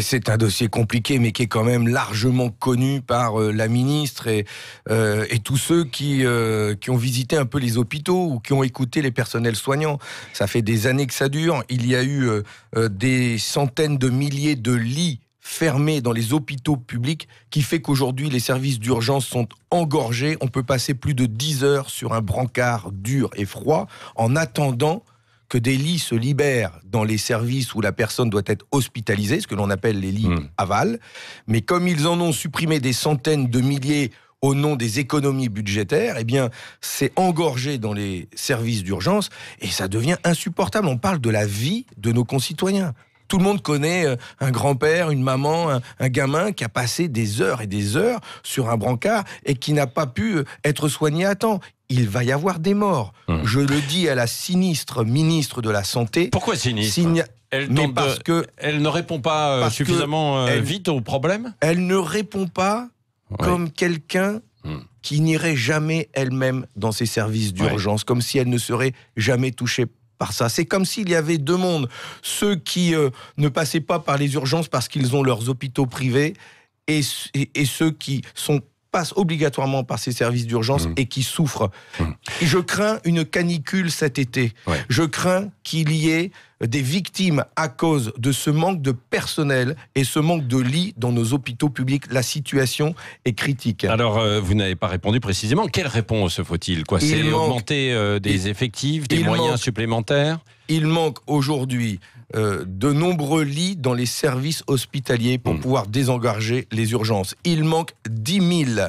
C'est un dossier compliqué, mais qui est quand même largement connu par euh, la ministre euh, et, tous ceux qui, euh, qui ont visité un peu les hôpitaux ou qui ont écouté les personnels soignants. Ça fait des années que ça dure. Il y a eu des centaines de milliers de lits fermés dans les hôpitaux publics qui fait qu'aujourd'hui les services d'urgence sont engorgés. On peut passer plus de 10 heures sur un brancard dur et froid en attendant que des lits se libèrent dans les services où la personne doit être hospitalisée, ce que l'on appelle les lits hmm. aval. Mais comme ils en ont supprimé des centaines de milliers au nom des économies budgétaires, eh bien, c'est engorgé dans les services d'urgence et ça devient insupportable. On parle de la vie de nos concitoyens. Tout le monde connaît euh, un grand-père, une maman, un, gamin qui a passé des heures et des heures sur un brancard et qui n'a pas pu euh, être soigné à temps il va y avoir des morts. Hmm. Je le dis à la sinistre ministre de la Santé. Pourquoi sinistre elle, parce que... elle ne répond pas euh, suffisamment euh, vite au problème Elle ne répond pas comme quelqu'un hmm. qui n'irait jamais elle-même dans ses services d'urgence, comme si elle ne serait jamais touchée par ça. C'est comme s'il y avait deux mondes. Ceux qui euh, ne passaient pas par les urgences parce qu'ils ont leurs hôpitaux privés et ceux qui sont obligatoirement par ces services d'urgence mmh. et qui souffrent. Mmh. Je crains une canicule cet été. Je crains qu'il y ait des victimes à cause de ce manque de personnel et ce manque de lits dans nos hôpitaux publics. La situation est critique. Alors, euh, vous n'avez pas répondu précisément. Quelle réponse faut-il Quoi C'est augmenter euh, des effectifs, des moyens supplémentaires Il manque aujourd'hui euh, de nombreux lits dans les services hospitaliers pour hmm. pouvoir désengager les urgences. Il manque 10 000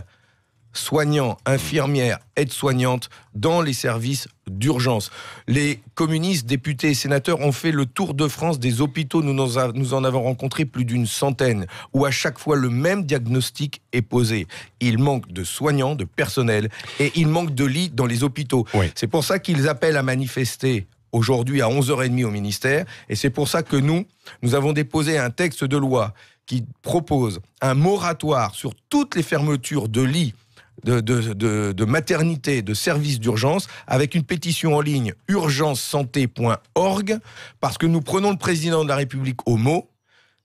soignants, infirmières, aides-soignantes dans les services d'urgence. Les communistes, députés et sénateurs ont fait le tour de France des hôpitaux. Nous, en avons rencontré plus d'une centaine, où à chaque fois le même diagnostic est posé. Il manque de soignants, de personnel, et il manque de lits dans les hôpitaux. C'est pour ça qu'ils appellent à manifester aujourd'hui à 11h30 au ministère. Et c'est pour ça que nous, nous avons déposé un texte de loi qui propose un moratoire sur toutes les fermetures de lits de, de, maternité, de services d'urgence, avec une pétition en ligne urgencesanté.org, parce que nous prenons le président de la République au mot.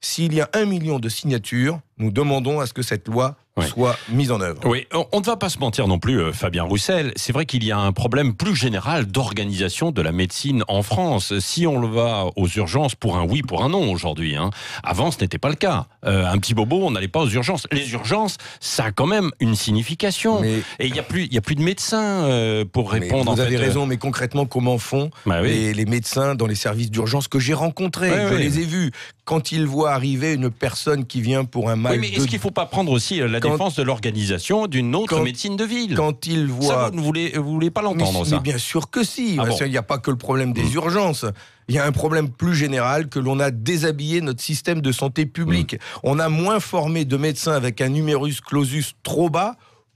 S'il y a un million de signatures, nous demandons à ce que cette loi soit mise en œuvre. Oui, on ne va pas se mentir non plus, euh, Fabien Roussel. C'est vrai qu'il y a un problème plus général d'organisation de la médecine en France. Si on le va aux urgences pour un oui, pour un non aujourd'hui, hein. avant ce n'était pas le cas. Euh, un petit bobo, on n'allait pas aux urgences. Les urgences, ça a quand même une signification. Et il n'y a, plus, plus de médecins euh, pour répondre. vous avez raison, mais concrètement, comment font bah les, médecins dans les services d'urgence que j'ai rencontrés Je les ai vus. Quand ils voient arriver une personne qui vient pour un mal mais est-ce qu'il ne faut pas prendre aussi euh, la défense de l'organisation d'une autre médecine de ville Quand il voient, vous ne voulez, pas l'entendre, mais, ça bien sûr que si. Ah il n'y a pas que le problème des mmh. urgences. Il y a un problème plus général que l'on a déshabillé notre système de santé publique. Mmh. On a moins formé de médecins avec un numerus clausus trop bas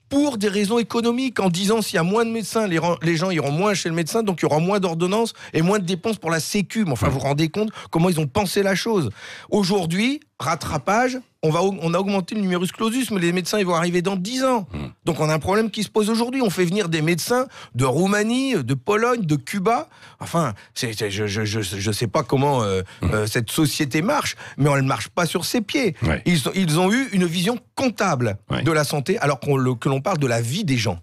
pour des raisons économiques, en disant s'il y a moins de médecins, les, gens iront moins chez le médecin, donc il y aura moins d'ordonnances et moins de dépenses pour la Sécu. enfin, mmh. vous vous rendez compte comment ils ont pensé la chose. Aujourd'hui, rattrapage, on, va, on a augmenté le numerus clausus, mais les médecins, ils vont arriver dans 10 ans. Hmm. Donc on a un problème qui se pose aujourd'hui. On fait venir des médecins de Roumanie, de Pologne, de Cuba. Enfin, c'est je ne sais pas comment euh, hmm. euh, cette société marche, mais elle ne marche pas sur ses pieds. Ils, ont eu une vision comptable de la santé, alors que l'on parle de la vie des gens.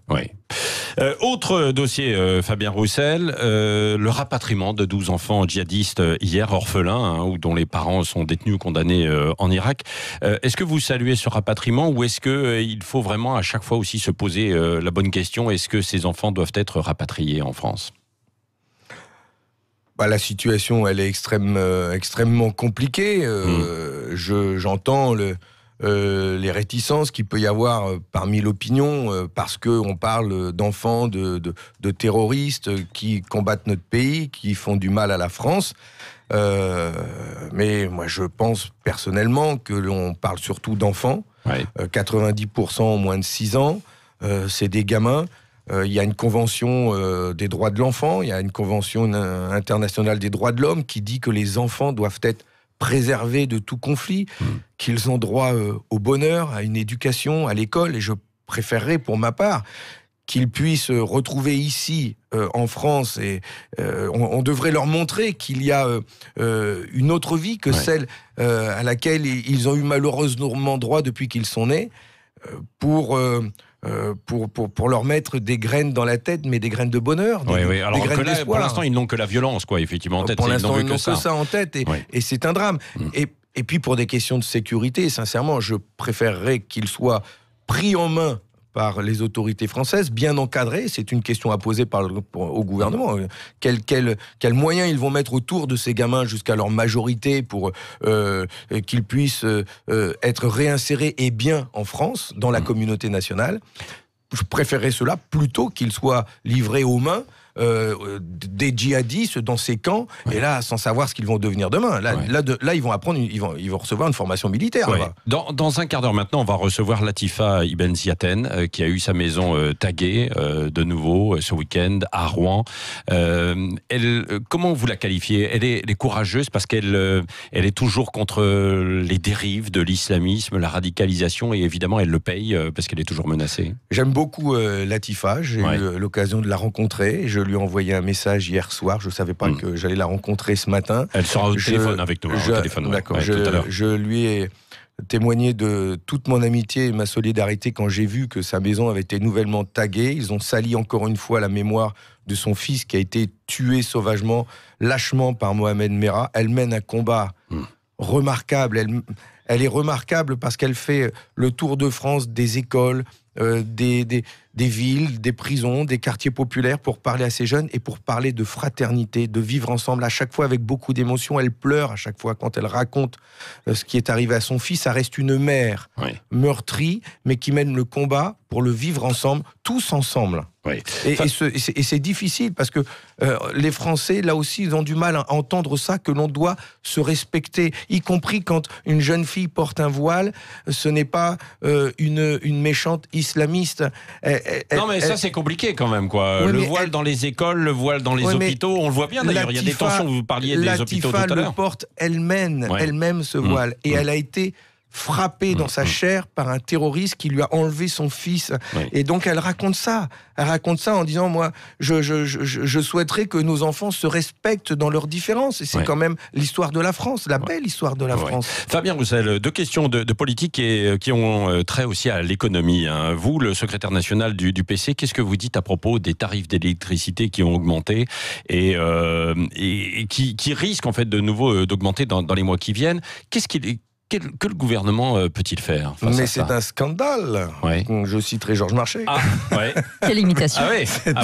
Euh, autre dossier, euh, Fabien Roussel, euh, le rapatriement de 12 enfants djihadistes hier orphelins, hein, ou dont les parents sont détenus, ou condamnés en Irak. est-ce que vous saluez ce rapatriement ou est-ce qu'il faut vraiment à chaque fois aussi se poser la bonne question est-ce que ces enfants doivent être rapatriés en France bah, la situation, elle est extrême, extrêmement compliquée. Hmm. Je j'entends le euh, les réticences qu'il peut y avoir euh, parmi l'opinion euh, parce qu'on parle d'enfants, de, terroristes qui combattent notre pays, qui font du mal à la France. mais moi, je pense personnellement que l'on parle surtout d'enfants. 90% ont moins de 6 ans. C'est des gamins. Il y a une convention des droits de l'enfant, il y a une convention internationale des droits de l'homme qui dit que les enfants doivent être préservés de tout conflit, hmm. qu'ils ont droit euh, au bonheur, à une éducation, à l'école, et je préférerais pour ma part qu'ils puissent euh, retrouver ici euh, en France et on, devrait leur montrer qu'il y a une autre vie que celle à laquelle ils ont eu malheureusement droit depuis qu'ils sont nés pour euh, pour, pour, pour, leur mettre des graines dans la tête, mais des graines de bonheur, des, Pour l'instant, ils n'ont que la violence, quoi, effectivement, en euh, tête. Pour l'instant, ils n'ont que, ça en tête, et, c'est un drame. Mm. Et, et puis, pour des questions de sécurité, sincèrement, je préférerais qu'ils soient pris en main par les autorités françaises, bien encadrées. C'est une question à poser par au gouvernement. Quels moyens ils vont mettre autour de ces gamins jusqu'à leur majorité pour euh, qu'ils puissent euh, être réinsérés et bien en France, dans la mmh. communauté nationale. Je préférerais cela plutôt qu'ils soient livrés aux mains euh, euh, des djihadistes dans ces camps, et là, sans savoir ce qu'ils vont devenir demain. Là, là, ils vont apprendre, ils vont, ils vont recevoir une formation militaire. Dans, un quart d'heure maintenant, on va recevoir Latifa Ibn Ziaten, euh, qui a eu sa maison taguée de nouveau ce week-end à Rouen. elle, comment vous la qualifiez elle est, courageuse parce qu'elle elle est toujours contre les dérives de l'islamisme, la radicalisation, et évidemment, elle le paye parce qu'elle est toujours menacée. J'aime beaucoup Latifa, j'ai eu l'occasion de la rencontrer. Je lui ai envoyé un message hier soir. Je ne savais pas hmm. que j'allais la rencontrer ce matin. Elle sera au téléphone avec toi. Je, lui ai témoigné de toute mon amitié et ma solidarité quand j'ai vu que sa maison avait été nouvellement taguée. Ils ont sali encore une fois la mémoire de son fils qui a été tué sauvagement, lâchement par Mohamed Merah. Elle mène un combat hmm. remarquable. Elle, elle est remarquable parce qu'elle fait le tour de France des écoles, euh, des, des, des villes, des prisons, des quartiers populaires pour parler à ces jeunes et pour parler de fraternité, de vivre ensemble à chaque fois avec beaucoup d'émotion. Elle pleure à chaque fois quand elle raconte euh, ce qui est arrivé à son fils. Ça reste une mère meurtrie, mais qui mène le combat pour le vivre ensemble, tous ensemble. Et, c'est difficile parce que euh, les Français, là aussi, ils ont du mal à entendre ça, que l'on doit se respecter, y compris quand une jeune fille porte un voile, ce n'est pas euh, une, une méchante islamiste non, mais ça, c'est compliqué quand même, quoi. le voile dans les écoles, le voile dans les hôpitaux, on le voit bien d'ailleurs. Il y a des tensions, vous parliez des hôpitaux tout à l'heure. porte elle mène elle-même ce mmh. voile. Et mmh. elle a été frappée dans mm, sa mm. chair par un terroriste qui lui a enlevé son fils. Et donc elle raconte ça. Elle raconte ça en disant, moi, je, je, souhaiterais que nos enfants se respectent dans leurs différences. Et c'est quand même l'histoire de la France, la belle histoire de la France. Fabien Roussel, deux questions de, politique et, euh, qui ont euh, trait aussi à l'économie. Hein. Vous, le secrétaire national du, PC, qu'est-ce que vous dites à propos des tarifs d'électricité qui ont augmenté et, euh, et, qui, risquent en fait de nouveau d'augmenter dans, les mois qui viennent Qu'est-ce que le gouvernement euh, peut-il faire Mais c'est un scandale. Je citerai Georges Marché. Quelle imitation. Mais c'est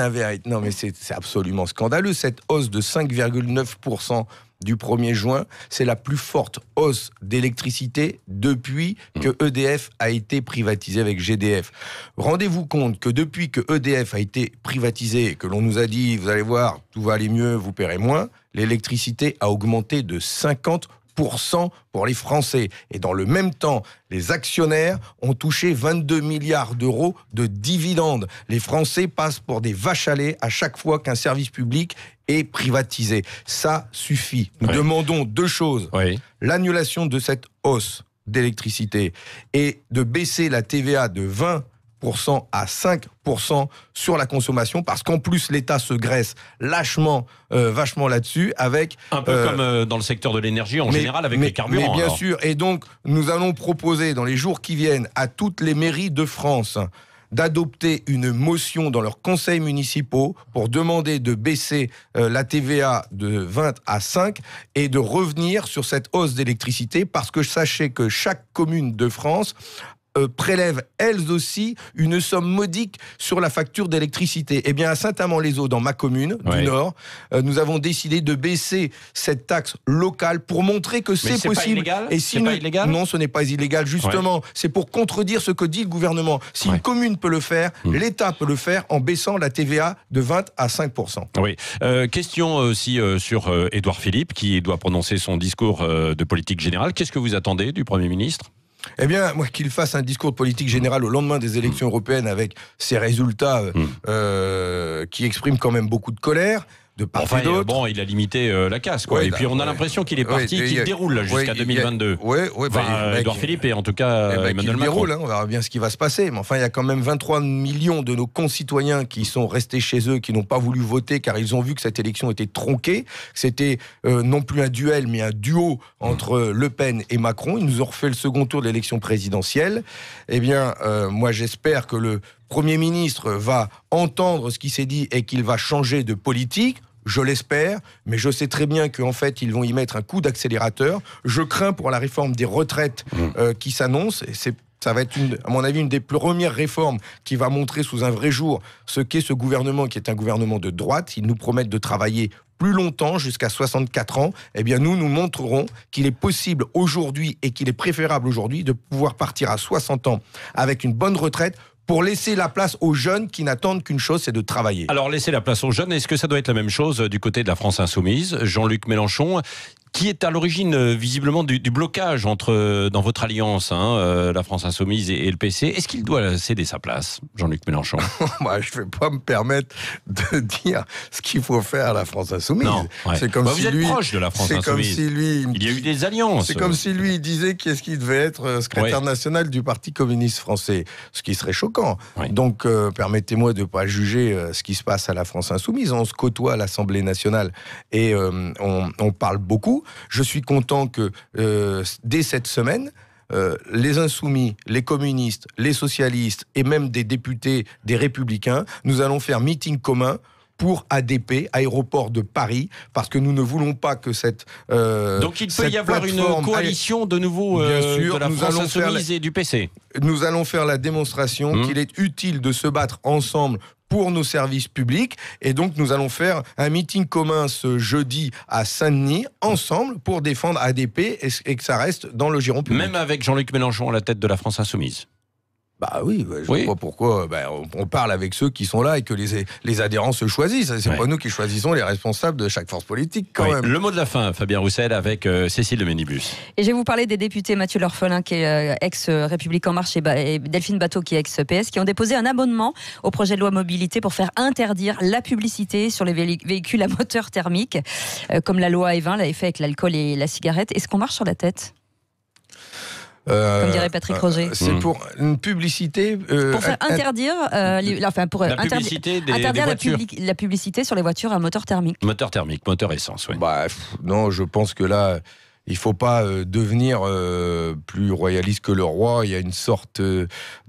un Non, mais c'est, absolument scandaleux. Cette hausse de 5,9% du 1er juin, c'est la plus forte hausse d'électricité depuis hum. que EDF a été privatisé avec GDF. Rendez-vous compte que depuis que EDF a été privatisé, que l'on nous a dit, vous allez voir, tout va aller mieux, vous paierez moins, l'électricité a augmenté de 50 pour les Français. Et dans le même temps, les actionnaires ont touché 22 milliards d'euros de dividendes. Les Français passent pour des vaches à lait à chaque fois qu'un service public est privatisé. Ça suffit. Nous demandons deux choses. L'annulation de cette hausse d'électricité et de baisser la TVA de 20 à 5% sur la consommation parce qu'en plus l'État se graisse lâchement, euh, vachement là-dessus avec... Un peu euh, comme euh, dans le secteur de l'énergie en général avec les carburants. Mais bien sûr, et donc nous allons proposer dans les jours qui viennent à toutes les mairies de France d'adopter une motion dans leurs conseils municipaux pour demander de baisser la TVA de 20 à 5 et de revenir sur cette hausse d'électricité parce que sachez que chaque commune de France Prélève euh, prélèvent elles aussi une somme modique sur la facture d'électricité. Eh bien, à Saint-Amand-les-Eaux, dans ma commune du Nord, euh, nous avons décidé de baisser cette taxe locale pour montrer que c'est possible. Et si nous... non, ce n'est pas illégal. Justement, c'est pour contredire ce que dit le gouvernement. Si une commune peut le faire, hmm. l'État peut le faire en baissant la TVA de 20 à 5 Oui. Euh, question aussi sur Édouard Philippe, qui doit prononcer son discours de politique générale. Qu'est-ce que vous attendez du Premier ministre eh bien, moi, qu'il fasse un discours de politique générale au lendemain des élections mm. européennes avec ces résultats mm. euh, qui expriment quand même beaucoup de colère de enfin, Bon, il a limité euh, la casse, quoi. et puis bah, on a l'impression qu'il est parti, qu'il déroule jusqu'à 2022. Oui, bah, euh, Edouard euh, Philippe et en tout cas Emmanuel Macron. Déroule, hein, on verra bien ce qui va se passer. Mais enfin, il y a quand même 23 millions de nos concitoyens qui sont restés chez eux, qui n'ont pas voulu voter car ils ont vu que cette élection était tronquée. C'était non plus un duel, mais un duo entre Le Pen et Macron. Ils nous ont refait le second tour de l'élection présidentielle. Eh bien, moi, j'espère que le Premier ministre va entendre ce qui s'est dit et qu'il va changer de politique je l'espère, mais je sais très bien qu'en fait, ils vont y mettre un coup d'accélérateur. Je crains pour la réforme des retraites mmh. euh, qui s'annonce, et c'est ça va être, à mon avis, une des premières réformes qui va montrer sous un vrai jour ce qu'est ce gouvernement, qui est un gouvernement de droite. Ils nous promettent de travailler plus longtemps, jusqu'à 64 ans, eh bien nous, nous montrerons qu'il est possible aujourd'hui et qu'il est préférable aujourd'hui de pouvoir partir à 60 ans avec une bonne retraite pour laisser la place aux jeunes qui n'attendent qu'une chose, c'est de travailler. Alors laisser la place aux jeunes, est-ce que ça doit être la même chose du côté de la France insoumise Jean-Luc Mélenchon qui est à l'origine euh, visiblement du, blocage entre, euh, dans votre alliance, hein, euh, la France Insoumise et, le PC. Est-ce qu'il doit céder sa place, Jean-Luc Mélenchon oh, Moi, je ne vais pas me permettre de dire ce qu'il faut faire à la France Insoumise. C'est comme bah, si vous êtes lui, proche de la France Insoumise. lui, il y a eu des alliances. C'est comme si lui disait qu'est-ce qui devait être secrétaire national du Parti communiste français, ce qui serait choquant. Donc, permettez-moi de ne pas juger ce qui se passe à la France Insoumise. On se côtoie à l'Assemblée nationale et on, on parle beaucoup. Je suis content que euh, dès cette semaine, euh, les insoumis, les communistes, les socialistes et même des députés des républicains, nous allons faire meeting commun pour ADP, aéroport de Paris, parce que nous ne voulons pas que cette euh, donc il peut y avoir une coalition de nouveau de la France insoumise et du PC. Nous allons faire la démonstration mmh. qu'il est utile de se battre ensemble pour nos services publics. Et donc, nous allons faire un meeting commun ce jeudi à Saint-Denis, ensemble, pour défendre ADP et que ça reste dans le giron public. Même avec Jean-Luc Mélenchon à la tête de la France Insoumise. Bah oui, bah, je vois pourquoi bah, on parle avec ceux qui sont là et que les, adhérents se choisissent. C'est ouais. pas nous qui choisissons les responsables de chaque force politique quand même. Le mot de la fin, Fabien Roussel avec euh, Cécile de Ménibus. Et je vais vous parler des députés Mathieu L'Orphelin qui est euh, ex-République en marche et, Delphine Bateau qui est ex-PS qui ont déposé un abonnement au projet de loi mobilité pour faire interdire la publicité sur les véhicules à moteur thermique euh, comme la loi E20 l'avait fait avec l'alcool et la cigarette. Est-ce qu'on marche sur la tête euh, Comme dirait Patrick Roger. Euh, c'est hmm. pour une publicité. Euh, pour faire interdire, enfin, pour la publicité des, publicité sur les voitures à moteur thermique. Moteur thermique, moteur essence, bah, non, je pense que là il faut pas devenir plus royaliste que le roi. Il y a une sorte de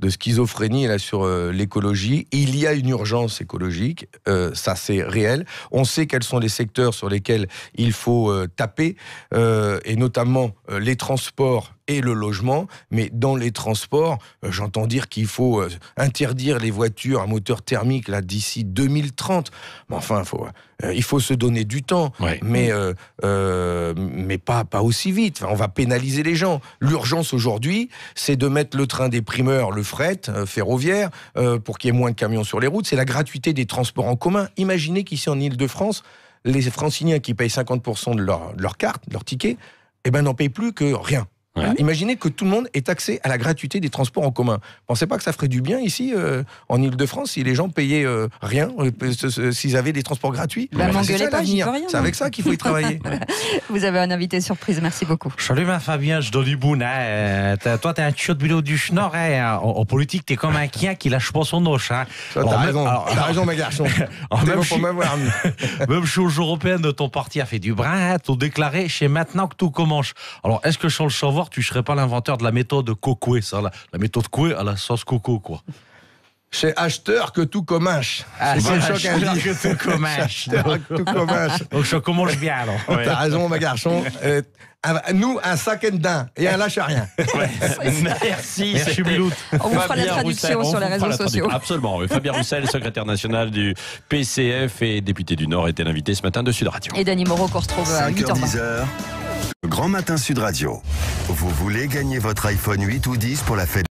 schizophrénie là sur l'écologie. Il y a une urgence écologique, ça c'est réel. On sait quels sont les secteurs sur lesquels il faut taper, et notamment les transports et le logement, mais dans les transports, euh, j'entends dire qu'il faut euh, interdire les voitures à moteur thermique là d'ici 2030. Mais enfin, faut, euh, il faut se donner du temps, mais mais pas pas aussi vite. on va pénaliser les gens. L'urgence aujourd'hui, c'est de mettre le train des primeurs, le fret ferroviaire, pour qu'il y ait moins de camions sur les routes. C'est la gratuité des transports en commun. Imaginez qu'ici en Île-de-France, les Franciliens qui payent 50% de leur, carte, de leur ticket, eh ben n'en payent plus que rien. Imaginez que tout le monde est accès à la gratuité des transports en commun. Pensez pas que ça ferait du bien ici euh, en ile de france si les gens payaient euh, rien, euh, s'ils avaient des transports gratuits. Hein. c'est avec ça qu'il faut y travailler. Vous avez un invité surprise, merci beaucoup. Salut ma Fabien, je donne du boune. Hein. Toi, t'es un tuyau de boulot du Schnorr. Hein. En, politique politique, t'es comme un kia qui lâche pas son noche. T'as raison, t'as raison, ma garçon. même, même chose européenne, ton parti a fait du brin, T'as déclaré, chez maintenant que tout commence. Alors, est-ce que sans le tu serais pas l'inventeur de la méthode cocoué, ça, la, méthode Coué à la sauce coco, quoi. C'est acheteur que tout comminche. Ah, c'est acheteur que tout comminche. tout comminche. Donc je commence bien alors. T'as raison, ma garçon. Euh, nous, un sac et d'un et un lâche à rien. Merci. Merci On vous fera la traduction sur les réseaux sociaux. Absolument. Fabien Roussel, secrétaire national du PCF et député du Nord, était l'invité ce matin de Sud Radio. Et Danny Moreau qu'on retrouve à 8h10. Grand Matin Sud Radio. Vous voulez gagner votre iPhone 8 ou 10 pour la fête